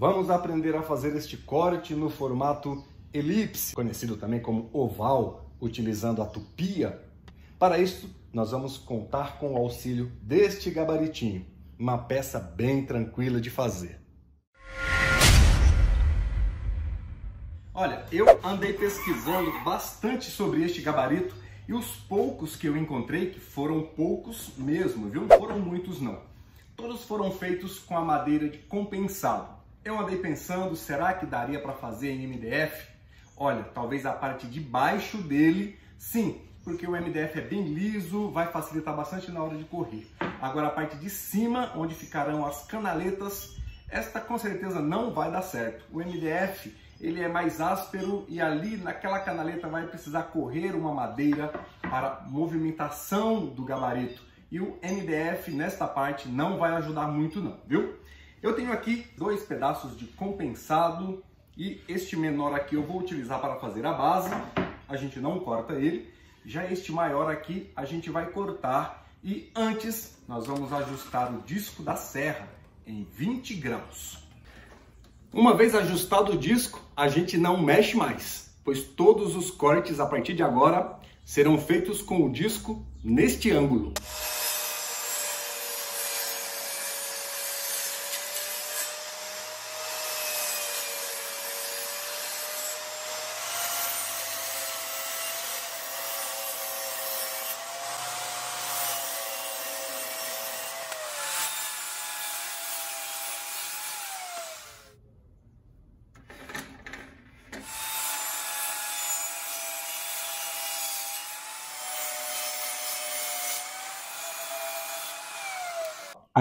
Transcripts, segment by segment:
Vamos aprender a fazer este corte no formato elipse, conhecido também como oval, utilizando a tupia. Para isso, nós vamos contar com o auxílio deste gabaritinho, uma peça bem tranquila de fazer. Olha, eu andei pesquisando bastante sobre este gabarito e os poucos que eu encontrei, que foram poucos mesmo, viu? Não foram muitos não. Todos foram feitos com a madeira de compensado. Eu andei pensando, será que daria para fazer em MDF? Olha, talvez a parte de baixo dele, sim, porque o MDF é bem liso, vai facilitar bastante na hora de correr. Agora a parte de cima, onde ficarão as canaletas, esta com certeza não vai dar certo. O MDF ele é mais áspero e ali naquela canaleta vai precisar correr uma madeira para movimentação do gabarito. E o MDF nesta parte não vai ajudar muito não, viu? Eu tenho aqui dois pedaços de compensado e este menor aqui eu vou utilizar para fazer a base, a gente não corta ele. Já este maior aqui a gente vai cortar e antes nós vamos ajustar o disco da serra em 20 graus. Uma vez ajustado o disco, a gente não mexe mais, pois todos os cortes a partir de agora serão feitos com o disco neste ângulo.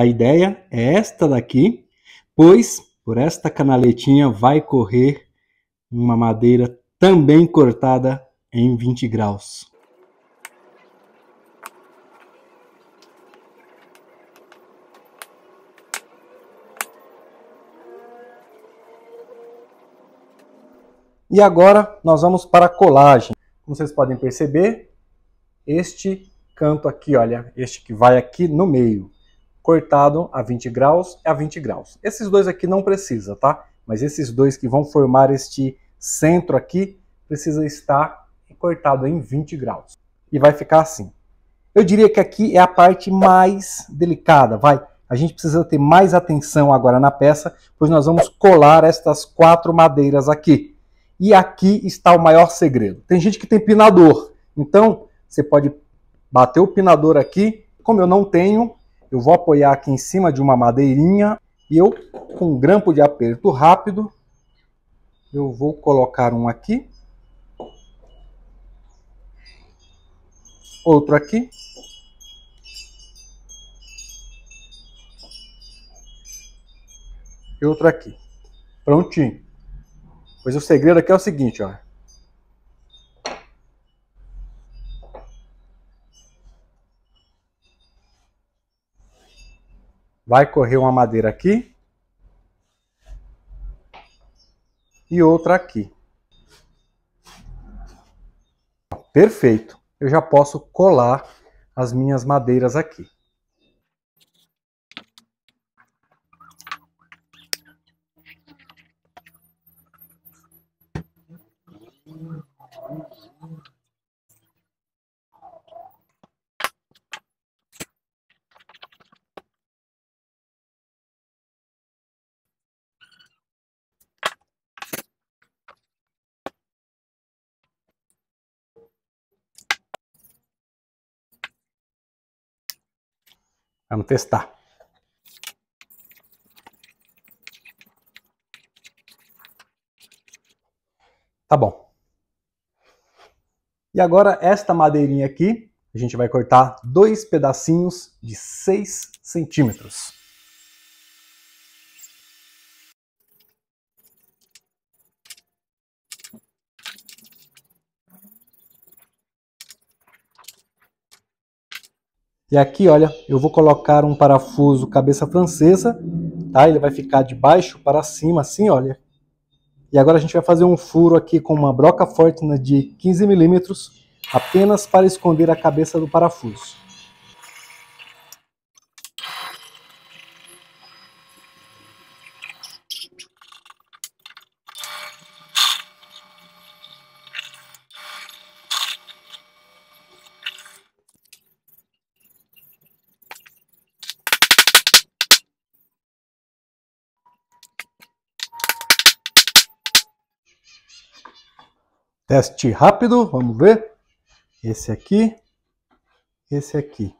a ideia é esta daqui, pois por esta canaletinha vai correr uma madeira também cortada em 20 graus. E agora nós vamos para a colagem. Como vocês podem perceber, este canto aqui, olha, este que vai aqui no meio cortado a 20 graus e a 20 graus. Esses dois aqui não precisa, tá? Mas esses dois que vão formar este centro aqui, precisa estar cortado em 20 graus. E vai ficar assim. Eu diria que aqui é a parte mais delicada, vai. A gente precisa ter mais atenção agora na peça, pois nós vamos colar estas quatro madeiras aqui. E aqui está o maior segredo. Tem gente que tem pinador, então você pode bater o pinador aqui. Como eu não tenho, eu vou apoiar aqui em cima de uma madeirinha e eu, com um grampo de aperto rápido, eu vou colocar um aqui, outro aqui, e outro aqui. Prontinho. Pois o segredo aqui é o seguinte, ó. vai correr uma madeira aqui e outra aqui. Perfeito. Eu já posso colar as minhas madeiras aqui. Vamos testar. Tá bom. E agora esta madeirinha aqui, a gente vai cortar dois pedacinhos de 6 centímetros. E aqui, olha, eu vou colocar um parafuso cabeça francesa, tá? Ele vai ficar de baixo para cima, assim, olha. E agora a gente vai fazer um furo aqui com uma broca Fortna de 15 milímetros, apenas para esconder a cabeça do parafuso. Teste rápido, vamos ver. Esse aqui, esse aqui.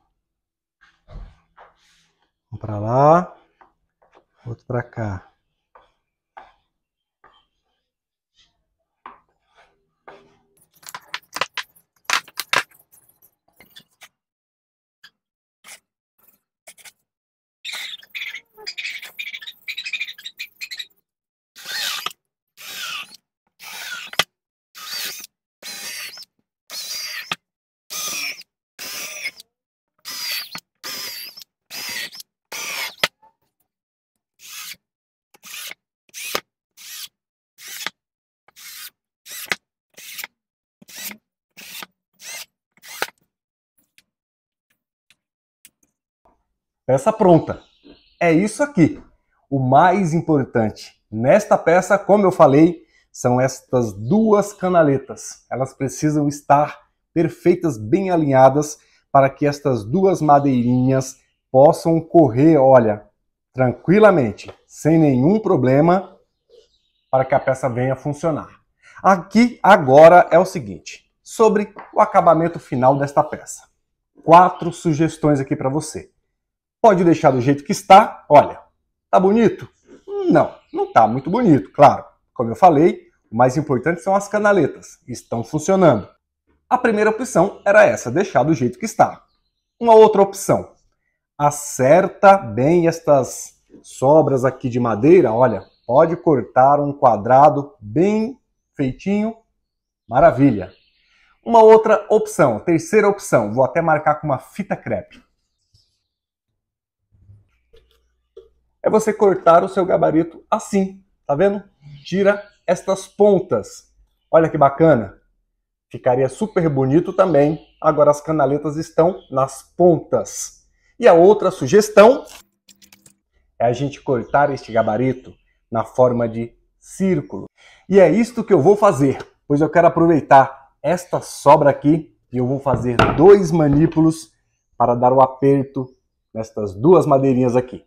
Um para lá, outro para cá. peça pronta. É isso aqui. O mais importante nesta peça, como eu falei, são estas duas canaletas. Elas precisam estar perfeitas, bem alinhadas, para que estas duas madeirinhas possam correr, olha, tranquilamente, sem nenhum problema, para que a peça venha a funcionar. Aqui, agora, é o seguinte, sobre o acabamento final desta peça. Quatro sugestões aqui para você. Pode deixar do jeito que está. Olha, tá bonito? Não, não tá muito bonito, claro. Como eu falei, o mais importante são as canaletas, estão funcionando. A primeira opção era essa, deixar do jeito que está. Uma outra opção, acerta bem estas sobras aqui de madeira, olha, pode cortar um quadrado bem feitinho, maravilha. Uma outra opção, terceira opção, vou até marcar com uma fita crepe. é você cortar o seu gabarito assim, tá vendo? Tira estas pontas. Olha que bacana. Ficaria super bonito também. Agora as canaletas estão nas pontas. E a outra sugestão é a gente cortar este gabarito na forma de círculo. E é isto que eu vou fazer, pois eu quero aproveitar esta sobra aqui e eu vou fazer dois manípulos para dar o aperto nestas duas madeirinhas aqui.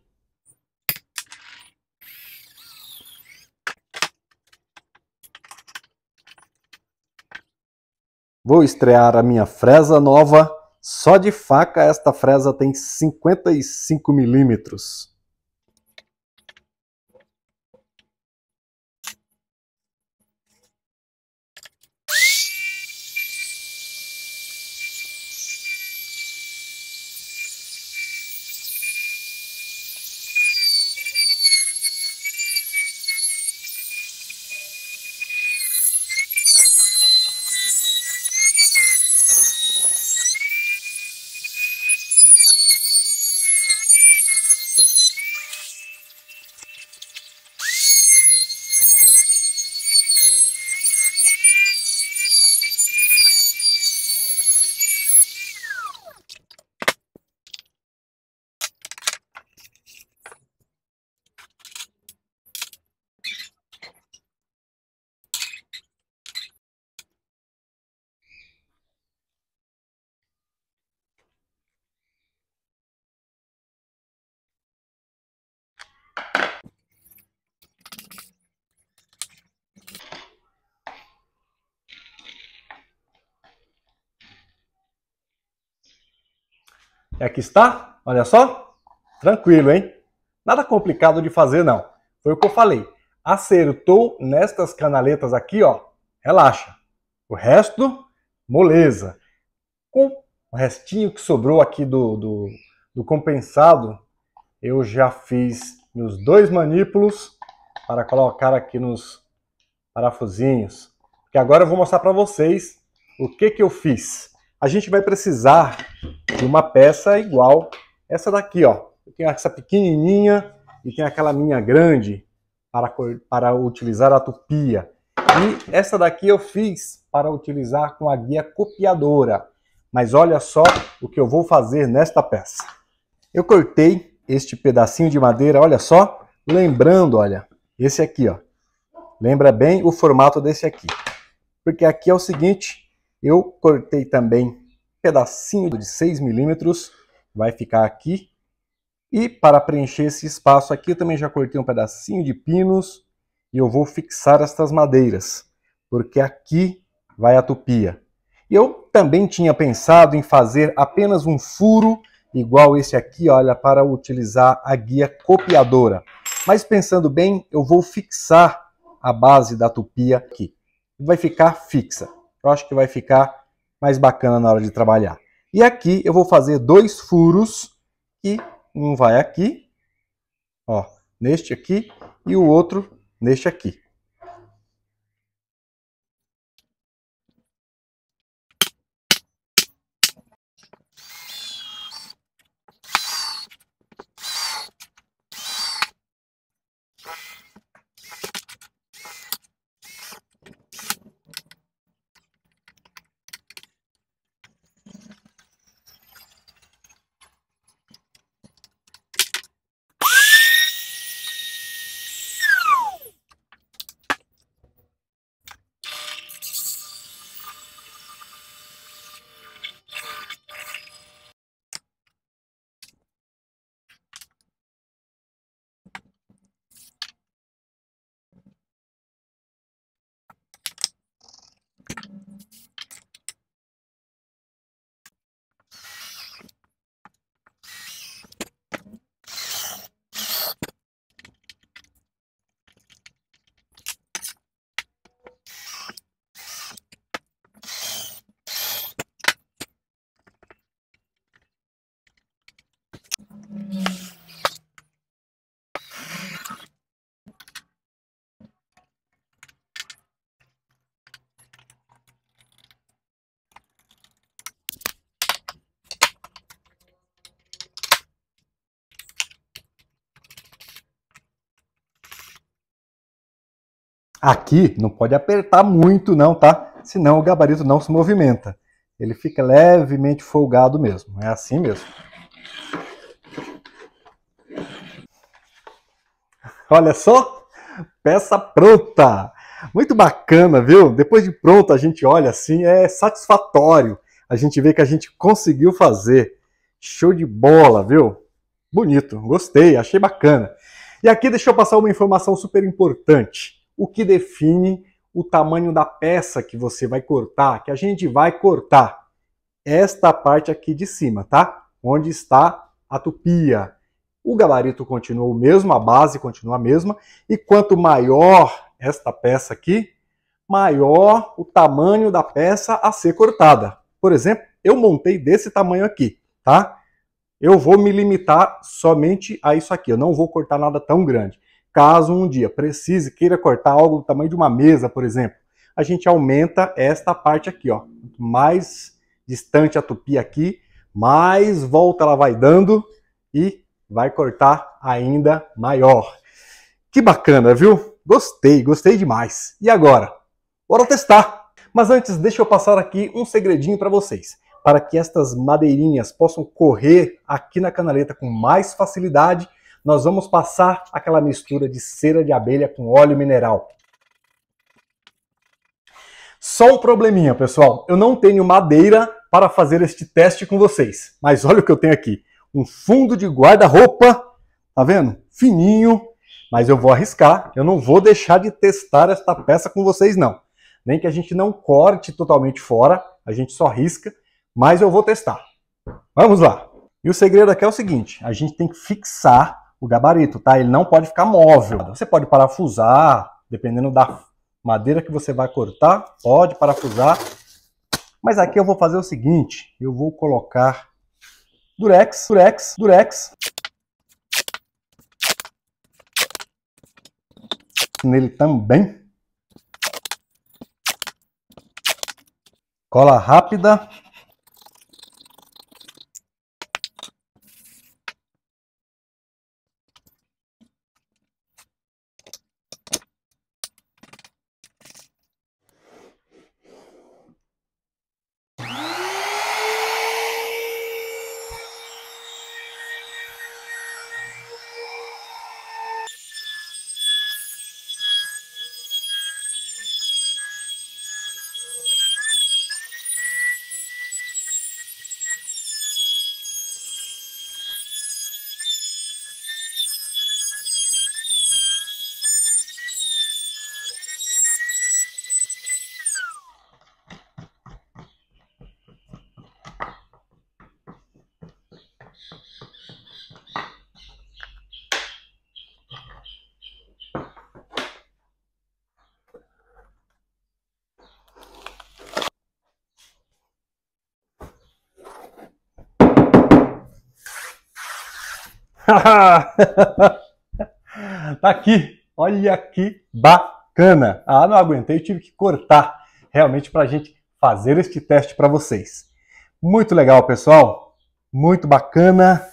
Vou estrear a minha fresa nova. Só de faca esta fresa tem 55 milímetros. É aqui está, olha só, tranquilo, hein? Nada complicado de fazer, não. Foi o que eu falei. Acertou nestas canaletas aqui, ó, relaxa. O resto, moleza. Com o restinho que sobrou aqui do, do, do compensado, eu já fiz meus dois manípulos para colocar aqui nos parafusinhos. Que agora eu vou mostrar para vocês o que, que eu fiz a gente vai precisar de uma peça igual essa daqui, ó. Eu tenho essa pequenininha e tem aquela minha grande para, para utilizar a tupia. E essa daqui eu fiz para utilizar com a guia copiadora. Mas olha só o que eu vou fazer nesta peça. Eu cortei este pedacinho de madeira, olha só, lembrando, olha, esse aqui, ó. Lembra bem o formato desse aqui. Porque aqui é o seguinte, eu cortei também um pedacinho de 6 milímetros, vai ficar aqui. E para preencher esse espaço aqui, eu também já cortei um pedacinho de pinos e eu vou fixar estas madeiras, porque aqui vai a tupia. Eu também tinha pensado em fazer apenas um furo igual esse aqui, olha, para utilizar a guia copiadora. Mas pensando bem, eu vou fixar a base da tupia aqui. Vai ficar fixa. Eu acho que vai ficar mais bacana na hora de trabalhar. E aqui eu vou fazer dois furos, e um vai aqui, ó, neste aqui, e o outro neste aqui. Aqui não pode apertar muito não, tá? Senão o gabarito não se movimenta. Ele fica levemente folgado mesmo, é assim mesmo. Olha só, peça pronta! Muito bacana, viu? Depois de pronto a gente olha assim, é satisfatório. A gente vê que a gente conseguiu fazer. Show de bola, viu? Bonito, gostei, achei bacana. E aqui deixa eu passar uma informação super importante o que define o tamanho da peça que você vai cortar, que a gente vai cortar esta parte aqui de cima, tá? Onde está a tupia. O gabarito continua o mesmo, a base continua a mesma, e quanto maior esta peça aqui, maior o tamanho da peça a ser cortada. Por exemplo, eu montei desse tamanho aqui, tá? Eu vou me limitar somente a isso aqui, eu não vou cortar nada tão grande. Caso um dia precise, queira cortar algo do tamanho de uma mesa, por exemplo, a gente aumenta esta parte aqui, ó. mais distante a tupi aqui, mais volta ela vai dando e vai cortar ainda maior. Que bacana, viu? Gostei, gostei demais. E agora? Bora testar! Mas antes, deixa eu passar aqui um segredinho para vocês. Para que estas madeirinhas possam correr aqui na canaleta com mais facilidade, nós vamos passar aquela mistura de cera de abelha com óleo mineral. Só um probleminha, pessoal. Eu não tenho madeira para fazer este teste com vocês. Mas olha o que eu tenho aqui. Um fundo de guarda-roupa, tá vendo? Fininho, mas eu vou arriscar. Eu não vou deixar de testar esta peça com vocês, não. Nem que a gente não corte totalmente fora, a gente só risca, mas eu vou testar. Vamos lá. E o segredo aqui é o seguinte, a gente tem que fixar o gabarito, tá? Ele não pode ficar móvel. Você pode parafusar, dependendo da madeira que você vai cortar, pode parafusar. Mas aqui eu vou fazer o seguinte, eu vou colocar durex, durex, durex. Nele também. Cola rápida. tá aqui, olha que bacana. Ah, não aguentei, tive que cortar realmente para a gente fazer este teste para vocês. Muito legal, pessoal. Muito bacana.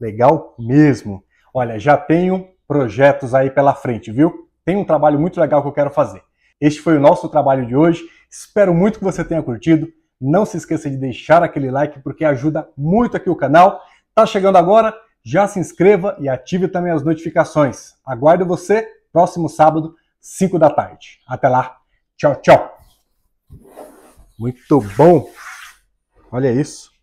Legal mesmo. Olha, já tenho projetos aí pela frente, viu? Tem um trabalho muito legal que eu quero fazer. Este foi o nosso trabalho de hoje. Espero muito que você tenha curtido. Não se esqueça de deixar aquele like porque ajuda muito aqui o canal. Tá chegando agora? já se inscreva e ative também as notificações. Aguardo você próximo sábado, 5 da tarde. Até lá. Tchau, tchau. Muito bom. Olha isso.